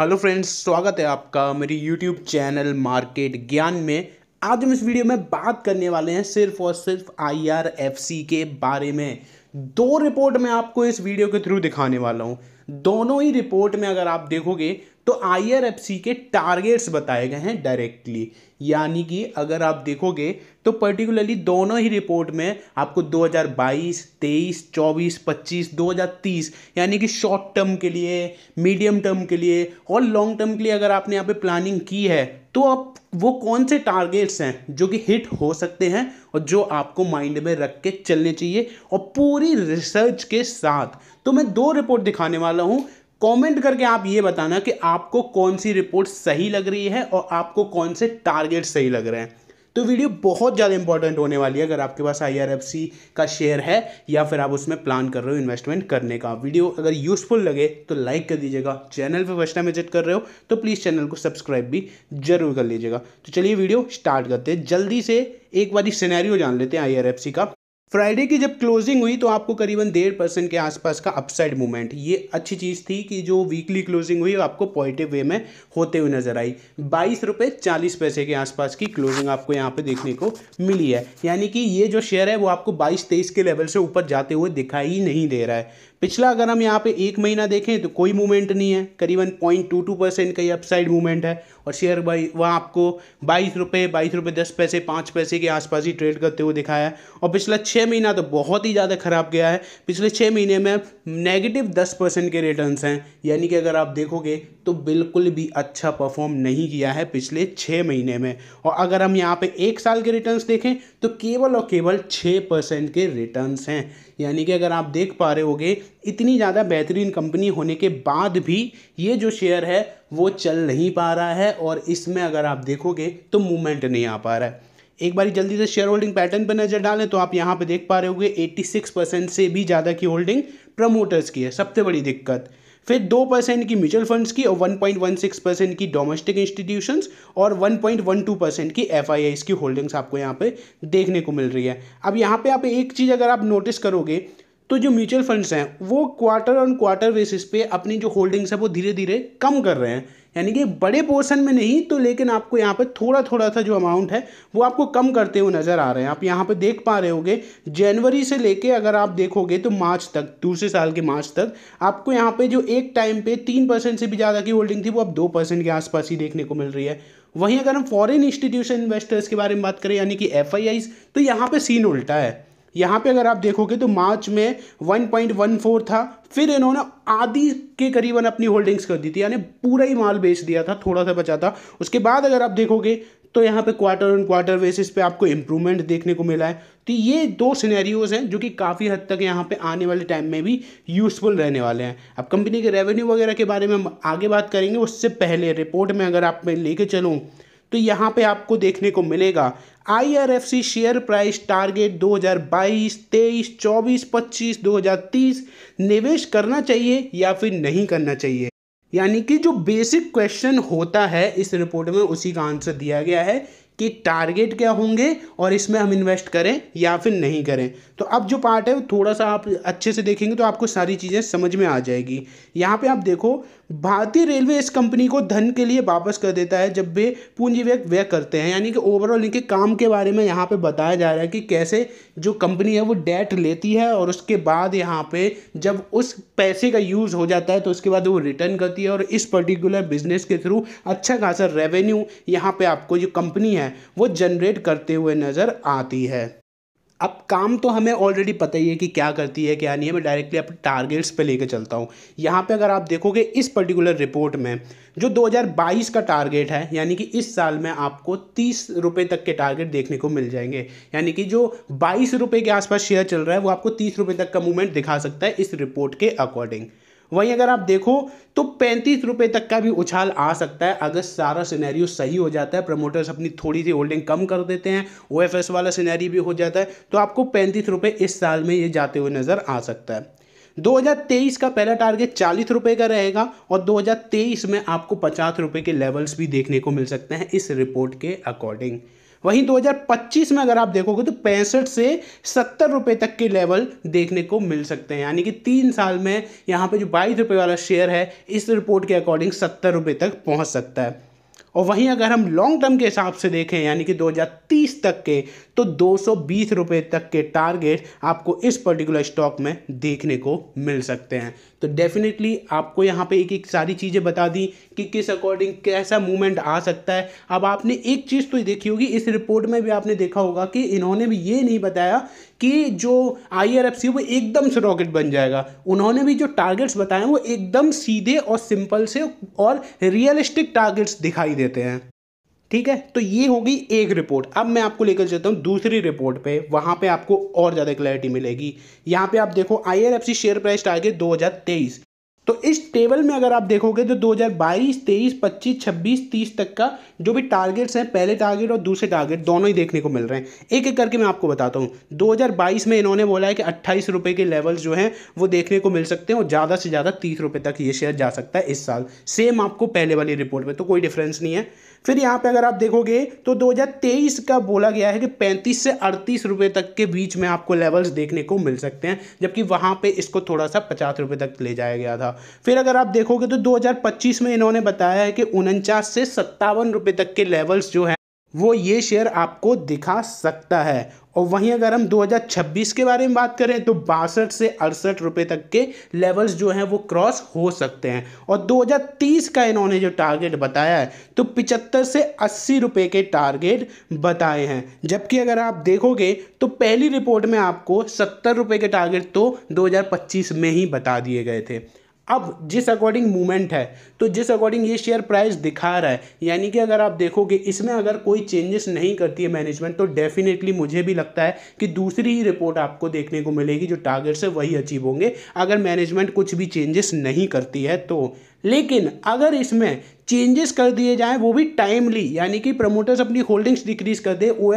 hello friends स्वागत है आपका मेरी यूट्यूब चैनल मार्केट ज्ञान में आज हम इस वीडियो में बात करने वाले हैं सिर्फ और सिर्फ आईआरएफसी के बारे में दो रिपोर्ट मैं आपको इस वीडियो के थ्रू दिखाने वाला हूं दोनों ही रिपोर्ट में अगर आप देखोगे तो आई के टारगेट्स बताए गए हैं डायरेक्टली यानी कि अगर आप देखोगे तो पर्टिकुलरली दोनों ही रिपोर्ट में आपको 2022, 23, 24, 25, 2030 यानी कि शॉर्ट टर्म के लिए मीडियम टर्म के लिए और लॉन्ग टर्म के लिए अगर आपने यहाँ पे प्लानिंग की है तो आप वो कौन से टारगेट्स हैं जो कि हिट हो सकते हैं और जो आपको माइंड में रख के चलने चाहिए और पूरी रिसर्च के साथ तो मैं दो रिपोर्ट दिखाने वाला हूँ कमेंट करके आप ये बताना कि आपको कौन सी रिपोर्ट सही लग रही है और आपको कौन से टारगेट सही लग रहे हैं तो वीडियो बहुत ज़्यादा इंपॉर्टेंट होने वाली है अगर आपके पास आई का शेयर है या फिर आप उसमें प्लान कर रहे हो इन्वेस्टमेंट करने का वीडियो अगर यूज़फुल लगे तो लाइक कर दीजिएगा चैनल पर फर्स्ट टाइम विजिट कर रहे हो तो प्लीज़ चैनल को सब्सक्राइब भी जरूर कर लीजिएगा तो चलिए वीडियो स्टार्ट करते हैं जल्दी से एक बार सिनेरियो जान लेते हैं आई का फ्राइडे की जब क्लोजिंग हुई तो आपको करीबन डेढ़ परसेंट के आसपास का अपसाइड मूवमेंट ये अच्छी चीज़ थी कि जो वीकली क्लोजिंग हुई आपको पॉजिटिव वे में होते हुए नजर आई बाईस रुपये चालीस पैसे के आसपास की क्लोजिंग आपको यहाँ पे देखने को मिली है यानी कि ये जो शेयर है वो आपको बाईस तेईस के लेवल से ऊपर जाते हुए दिखाई नहीं दे रहा है पिछला अगर हम यहाँ पे एक महीना देखें तो कोई मूवमेंट नहीं है करीबन पॉइंट टू टू परसेंट का ही अपसाइड मूवमेंट है और शेयर बाई वहाँ आपको बाईस रुपये बाईस रुपये दस पैसे पाँच पैसे के आसपास ही ट्रेड करते हुए दिखाया है और पिछला छः महीना तो बहुत ही ज़्यादा खराब गया है पिछले छः महीने में नेगेटिव दस परसेंट के रिटर्न हैं यानी कि अगर आप देखोगे तो बिल्कुल भी अच्छा परफॉर्म नहीं किया है पिछले छः महीने में और अगर हम यहाँ पर एक साल के रिटर्न देखें तो केवल और केवल छः परसेंट के रिटर्न हैं यानी कि अगर आप देख पा रहे होगे इतनी ज़्यादा बेहतरीन कंपनी होने के बाद भी ये जो शेयर है वो चल नहीं पा रहा है और इसमें अगर आप देखोगे तो मूवमेंट नहीं आ पा रहा है एक बार जल्दी से शेयर होल्डिंग पैटर्न पर नज़र डालें तो आप यहाँ पर देख पा रहे होगे 86 परसेंट से भी ज़्यादा की होल्डिंग प्रमोटर्स की है सबसे बड़ी दिक्कत फिर दो परसेंट की म्यूचुअल फंड्स की और 1.16 परसेंट की डोमेस्टिक इंस्टीट्यूशंस और 1.12 परसेंट की एफ की होल्डिंग्स आपको यहाँ पे देखने को मिल रही है अब यहाँ पे आप एक चीज़ अगर आप नोटिस करोगे तो जो म्यूचुअल फंड्स हैं वो क्वार्टर ऑन क्वार्टर बेसिस पे अपनी जो होल्डिंग्स है वो धीरे धीरे कम कर रहे हैं यानी कि बड़े पोर्शन में नहीं तो लेकिन आपको यहाँ पर थोड़ा थोड़ा सा जो अमाउंट है वो आपको कम करते हुए नज़र आ रहे हैं आप यहाँ पर देख पा रहे होगे जनवरी से लेके अगर आप देखोगे तो मार्च तक दूसरे साल के मार्च तक आपको यहाँ पे जो एक टाइम पे तीन परसेंट से भी ज़्यादा की होल्डिंग थी वो अब दो परसेंट के आसपास ही देखने को मिल रही है वहीं अगर हम फॉरेन इंस्टीट्यूशन इन्वेस्टर्स के बारे में बात करें यानी कि एफ तो यहाँ पर सीन उल्टा है यहाँ पे अगर आप देखोगे तो मार्च में 1.14 था फिर इन्होंने आधी के करीबन अपनी होल्डिंग्स कर दी थी यानी पूरा ही माल बेच दिया था थोड़ा सा बचा था उसके बाद अगर आप देखोगे तो यहाँ पे क्वार्टर ऑन क्वार्टर बेसिस पे आपको इम्प्रूवमेंट देखने को मिला है तो ये दो सिनेरियोज़ हैं जो कि काफ़ी हद तक यहाँ पे आने वाले टाइम में भी यूज़फुल रहने वाले हैं अब कंपनी के रेवेन्यू वगैरह के बारे में हम आगे बात करेंगे उससे पहले रिपोर्ट में अगर आप मैं लेके चलूँ तो यहाँ पे आपको देखने को मिलेगा आई शेयर प्राइस टारगेट 2022, 23, 24, 25, 2030 निवेश करना चाहिए या फिर नहीं करना चाहिए यानी कि जो बेसिक क्वेश्चन होता है इस रिपोर्ट में उसी का आंसर दिया गया है कि टारगेट क्या होंगे और इसमें हम इन्वेस्ट करें या फिर नहीं करें तो अब जो पार्ट है वो थोड़ा सा आप अच्छे से देखेंगे तो आपको सारी चीज़ें समझ में आ जाएगी यहाँ पे आप देखो भारतीय रेलवे इस कंपनी को धन के लिए वापस कर देता है जब वे पूंजी व्यय व्यय करते हैं यानी कि ओवरऑल इनके काम के बारे में यहाँ पर बताया जा रहा है कि कैसे जो कंपनी है वो डेट लेती है और उसके बाद यहाँ पर जब उस पैसे का यूज़ हो जाता है तो उसके बाद वो रिटर्न करती है और इस पर्टिकुलर बिजनेस के थ्रू अच्छा खासा रेवेन्यू यहाँ पर आपको जो कंपनी है हैं वो जनरेट करते हुए नज़र आती है अब काम तो हमें ऑलरेडी पता ही है कि क्या करती है क्या नहीं है मैं डायरेक्टली अपने टारगेट्स पे लेके चलता हूँ यहाँ पे अगर आप देखोगे इस पर्टिकुलर रिपोर्ट में जो 2022 का टारगेट है यानी कि इस साल में आपको तीस रुपये तक के टारगेट देखने को मिल जाएंगे यानी कि जो बाईस रुपये के आसपास शेयर चल रहा है वो आपको तीस रुपये तक का मूवमेंट दिखा सकता है इस रिपोर्ट के अकॉर्डिंग वहीं अगर आप देखो तो पैंतीस रुपये तक का भी उछाल आ सकता है अगर सारा सिनेरियो सही हो जाता है प्रमोटर्स अपनी थोड़ी सी होल्डिंग कम कर देते हैं ओ वाला सिनेरियो भी हो जाता है तो आपको पैंतीस रुपये इस साल में ये जाते हुए नज़र आ सकता है 2023 का पहला टारगेट चालीस रुपये का रहेगा और 2023 में आपको पचास रुपये के लेवल्स भी देखने को मिल सकते हैं इस रिपोर्ट के अकॉर्डिंग वहीं 2025 में अगर आप देखोगे तो पैंसठ से सत्तर रुपये तक के लेवल देखने को मिल सकते हैं यानी कि तीन साल में यहाँ पे जो बाईस रुपये वाला शेयर है इस रिपोर्ट के अकॉर्डिंग सत्तर रुपये तक पहुँच सकता है और वहीं अगर हम लॉन्ग टर्म के हिसाब से देखें यानी कि 2030 तक के तो दो सौ तक के टारगेट आपको इस पर्टिकुलर स्टॉक में देखने को मिल सकते हैं तो डेफिनेटली आपको यहाँ पे एक एक सारी चीज़ें बता दी कि किस अकॉर्डिंग कैसा मूवमेंट आ सकता है अब आपने एक चीज़ तो देखी होगी इस रिपोर्ट में भी आपने देखा होगा कि इन्होंने भी ये नहीं बताया कि जो आई आर एफ सी वो एकदम से रॉकेट बन जाएगा उन्होंने भी जो टारगेट्स बताए वो एकदम सीधे और सिंपल से और रियलिस्टिक टारगेट्स दिखाई देते हैं ठीक है तो ये होगी एक रिपोर्ट अब मैं आपको लेकर चलता हूँ दूसरी रिपोर्ट पे वहाँ पे आपको और ज़्यादा क्लैरिटी मिलेगी यहाँ पे आप देखो आई शेयर प्राइस टारगेट 2023 तो इस टेबल में अगर आप देखोगे तो 2022, 23, 25, 26, 30 तक का जो भी टारगेट्स हैं पहले टारगेट और दूसरे टारगेट दोनों ही देखने को मिल रहे हैं एक एक करके मैं आपको बताता हूँ 2022 में इन्होंने बोला है कि अट्ठाईस रुपये के लेवल्स जो हैं वो देखने को मिल सकते हैं और ज़्यादा से ज़्यादा तीस रुपये तक ये शेयर जा सकता है इस साल सेम आपको पहले वाली रिपोर्ट में तो कोई डिफरेंस नहीं है फिर यहाँ पे अगर आप देखोगे तो 2023 का बोला गया है कि 35 से अड़तीस रुपये तक के बीच में आपको लेवल्स देखने को मिल सकते हैं जबकि वहाँ पे इसको थोड़ा सा पचास रुपये तक ले जाया गया था फिर अगर आप देखोगे तो 2025 में इन्होंने बताया है कि उनचास से सत्तावन रुपये तक के लेवल्स जो हैं वो ये शेयर आपको दिखा सकता है और वहीं अगर हम 2026 के बारे में बात करें तो बासठ से अड़सठ रुपये तक के लेवल्स जो हैं वो क्रॉस हो सकते हैं और 2030 का इन्होंने जो टारगेट बताया है तो 75 से अस्सी रुपये के टारगेट बताए हैं जबकि अगर आप देखोगे तो पहली रिपोर्ट में आपको सत्तर रुपये के टारगेट तो 2025 में ही बता दिए गए थे अब जिस अकॉर्डिंग मूवमेंट है तो जिस अकॉर्डिंग ये शेयर प्राइस दिखा रहा है यानी कि अगर आप देखोगे इसमें अगर कोई चेंजेस नहीं करती है मैनेजमेंट तो डेफिनेटली मुझे भी लगता है कि दूसरी ही रिपोर्ट आपको देखने को मिलेगी जो टारगेट्स है वही अचीव होंगे अगर मैनेजमेंट कुछ भी चेंजेस नहीं करती है तो लेकिन अगर इसमें चेंजेस कर दिए जाएं वो भी टाइमली यानी कि प्रमोटर्स अपनी होल्डिंग्स डिक्रीज कर दे ओ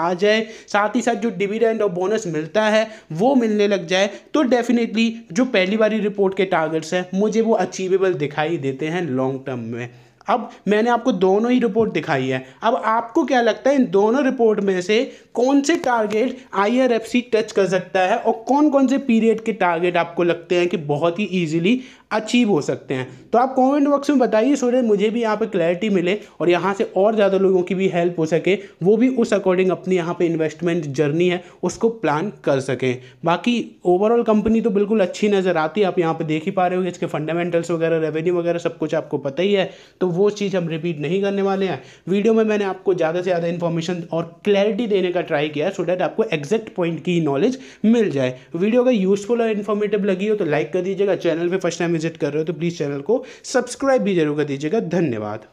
आ जाए साथ ही साथ जो डिविडेंड और बोनस मिलता है वो मिलने लग जाए तो डेफिनेटली जो पहली बारी रिपोर्ट के टारगेट्स हैं मुझे वो अचीवेबल दिखाई देते हैं लॉन्ग टर्म में अब मैंने आपको दोनों ही रिपोर्ट दिखाई है अब आपको क्या लगता है इन दोनों रिपोर्ट में से कौन से टारगेट आई टच कर सकता है और कौन कौन से पीरियड के टारगेट आपको लगते हैं कि बहुत ही ईजिली अचीव हो सकते हैं तो आप कमेंट बॉक्स में बताइए सो दैट मुझे भी यहाँ पे क्लैरिटी मिले और यहाँ से और ज़्यादा लोगों की भी हेल्प हो सके वो भी उस अकॉर्डिंग अपनी यहाँ पे इन्वेस्टमेंट जर्नी है उसको प्लान कर सकें बाकी ओवरऑल कंपनी तो बिल्कुल अच्छी नज़र आती है आप यहाँ पर देख ही पा रहे हो इसके फंडामेंटल्स वगैरह रेवेन्यू वगैरह सब कुछ आपको पता ही है तो वो चीज़ हम रिपीट नहीं करने वाले हैं वीडियो में मैंने आपको ज़्यादा से ज़्यादा इन्फॉर्मेशन और क्लैरिटी देने का ट्राई किया है सो डैट आपको एग्जैक्ट पॉइंट की नॉलेज मिल जाए वीडियो अगर यूजफुल और इन्फॉर्मेटिव लगी हो तो लाइक कर दीजिएगा चैनल पर फर्स्ट टाइम विजिट कर रहे हो तो प्लीज़ चैनल को सब्सक्राइब भी जरूर कर दीजिएगा धन्यवाद